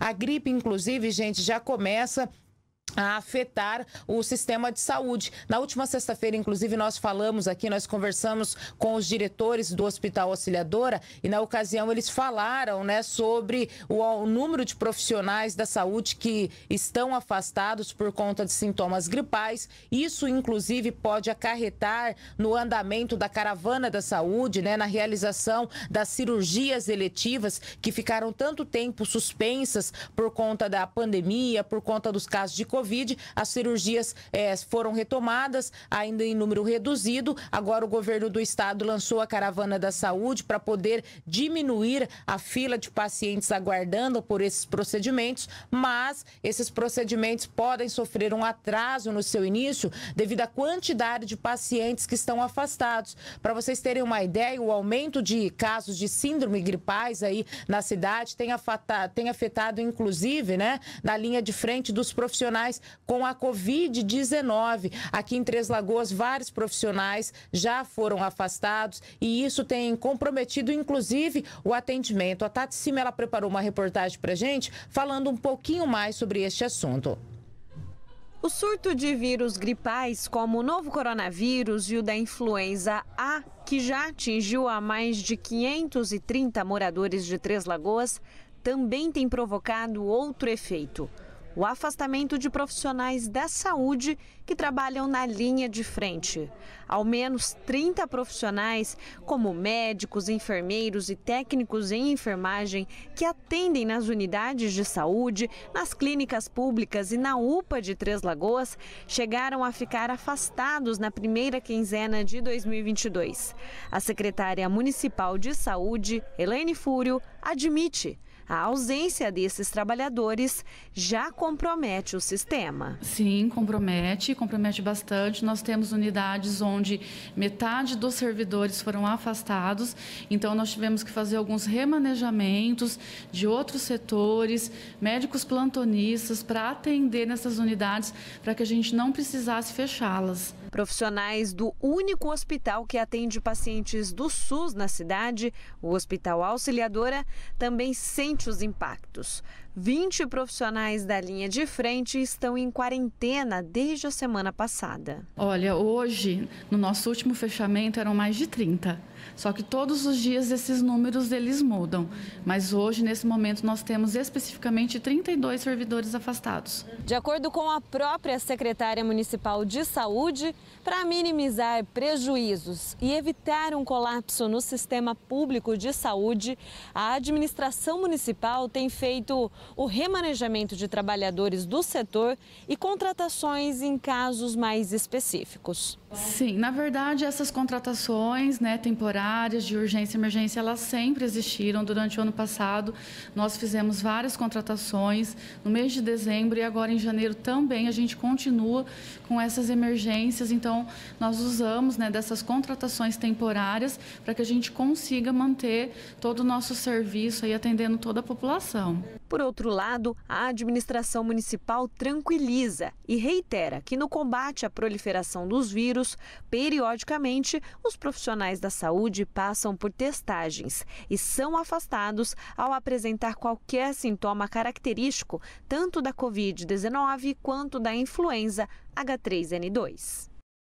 A gripe, inclusive, gente, já começa a afetar o sistema de saúde. Na última sexta-feira, inclusive, nós falamos aqui, nós conversamos com os diretores do Hospital Auxiliadora e, na ocasião, eles falaram né, sobre o, o número de profissionais da saúde que estão afastados por conta de sintomas gripais. Isso, inclusive, pode acarretar no andamento da caravana da saúde, né, na realização das cirurgias eletivas que ficaram tanto tempo suspensas por conta da pandemia, por conta dos casos de Covid. Covid. As cirurgias é, foram retomadas, ainda em número reduzido. Agora o governo do estado lançou a caravana da saúde para poder diminuir a fila de pacientes aguardando por esses procedimentos, mas esses procedimentos podem sofrer um atraso no seu início devido à quantidade de pacientes que estão afastados. Para vocês terem uma ideia, o aumento de casos de síndrome gripais aí na cidade tem afetado, tem afetado inclusive, né, na linha de frente dos profissionais profissionais com a Covid-19. Aqui em Três Lagoas, vários profissionais já foram afastados e isso tem comprometido, inclusive, o atendimento. A Tati Sima, ela preparou uma reportagem para gente falando um pouquinho mais sobre este assunto. O surto de vírus gripais, como o novo coronavírus e o da influenza A, que já atingiu a mais de 530 moradores de Três Lagoas, também tem provocado outro efeito o afastamento de profissionais da saúde que trabalham na linha de frente. Ao menos 30 profissionais, como médicos, enfermeiros e técnicos em enfermagem, que atendem nas unidades de saúde, nas clínicas públicas e na UPA de Três Lagoas, chegaram a ficar afastados na primeira quinzena de 2022. A secretária municipal de saúde, Helene Fúrio, admite a ausência desses trabalhadores já compromete o sistema. Sim, compromete, compromete bastante. Nós temos unidades onde metade dos servidores foram afastados, então nós tivemos que fazer alguns remanejamentos de outros setores, médicos plantonistas, para atender nessas unidades, para que a gente não precisasse fechá-las. Profissionais do único hospital que atende pacientes do SUS na cidade, o Hospital Auxiliadora, também sente os impactos. 20 profissionais da linha de frente estão em quarentena desde a semana passada. Olha, hoje, no nosso último fechamento, eram mais de 30. Só que todos os dias esses números eles mudam. Mas hoje, nesse momento, nós temos especificamente 32 servidores afastados. De acordo com a própria secretária municipal de saúde, para minimizar prejuízos e evitar um colapso no sistema público de saúde, a administração municipal tem feito o remanejamento de trabalhadores do setor e contratações em casos mais específicos. Sim, na verdade, essas contratações né, temporárias de urgência e emergência, elas sempre existiram. Durante o ano passado, nós fizemos várias contratações no mês de dezembro e agora em janeiro também a gente continua com essas emergências empresas. Então, nós usamos né, dessas contratações temporárias para que a gente consiga manter todo o nosso serviço aí atendendo toda a população. Por outro lado, a administração municipal tranquiliza e reitera que no combate à proliferação dos vírus, periodicamente, os profissionais da saúde passam por testagens e são afastados ao apresentar qualquer sintoma característico, tanto da Covid-19 quanto da influenza H3N2.